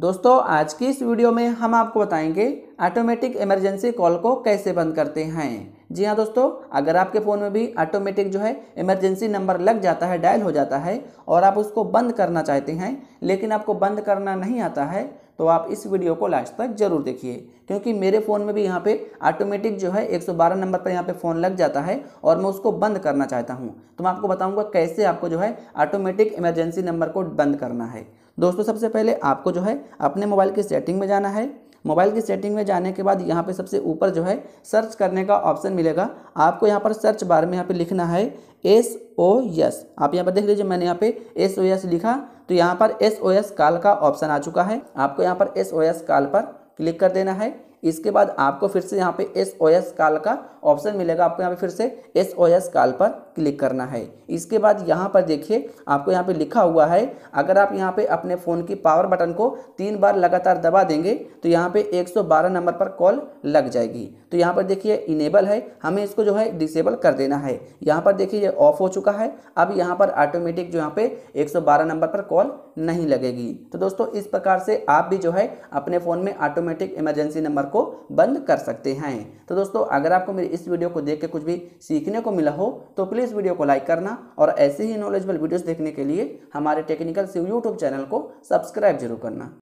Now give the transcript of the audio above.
दोस्तों आज की इस वीडियो में हम आपको बताएंगे ऑटोमेटिक इमरजेंसी कॉल को कैसे बंद करते हैं जी हाँ दोस्तों अगर आपके फ़ोन में भी ऑटोमेटिक जो है इमरजेंसी नंबर लग जाता है डायल हो जाता है और आप उसको बंद करना चाहते हैं लेकिन आपको बंद करना नहीं आता है तो आप इस वीडियो को लास्ट तक जरूर देखिए क्योंकि मेरे फ़ोन में भी यहाँ पे ऑटोमेटिक जो है 112 नंबर पर यहाँ पे फ़ोन लग जाता है और मैं उसको बंद करना चाहता हूँ तो मैं आपको बताऊँगा कैसे आपको जो है ऑटोमेटिक इमरजेंसी नंबर को बंद करना है दोस्तों सबसे पहले आपको जो है अपने मोबाइल की सेटिंग में जाना है मोबाइल की सेटिंग में जाने के बाद यहाँ पे सबसे ऊपर जो है सर्च करने का ऑप्शन मिलेगा आपको यहाँ पर सर्च बार में यहाँ पे लिखना है एस ओ एस आप यहाँ पर देख लीजिए मैंने यहाँ पे एस ओ एस लिखा तो यहाँ पर एस ओ एस काल का ऑप्शन आ चुका है आपको यहाँ पर एस ओ एस काल पर क्लिक कर देना है इसके बाद आपको फिर से यहाँ पे एस ओ एस काल का ऑप्शन मिलेगा आपको यहाँ पे फिर से एस ओ एस काल पर क्लिक करना है इसके बाद यहाँ पर देखिए आपको यहाँ पे लिखा हुआ है अगर आप यहाँ पे अपने फ़ोन की पावर बटन को तीन बार लगातार दबा देंगे तो यहाँ पे 112 नंबर पर कॉल लग जाएगी तो यहाँ पर देखिए इनेबल है हमें इसको जो है डिसेबल कर देना है यहाँ पर देखिए ये ऑफ हो चुका है अब यहाँ पर ऑटोमेटिक जो यहाँ पे 112 नंबर पर कॉल नहीं लगेगी तो दोस्तों इस प्रकार से आप भी जो है अपने फ़ोन में ऑटोमेटिक इमरजेंसी नंबर को बंद कर सकते हैं तो दोस्तों अगर आपको मेरी इस वीडियो को देख के कुछ भी सीखने को मिला हो तो प्लीज़ वीडियो को लाइक करना और ऐसे ही नॉलेजबल वीडियोस देखने के लिए हमारे टेक्निकल से यूट्यूब चैनल को सब्सक्राइब जरूर करना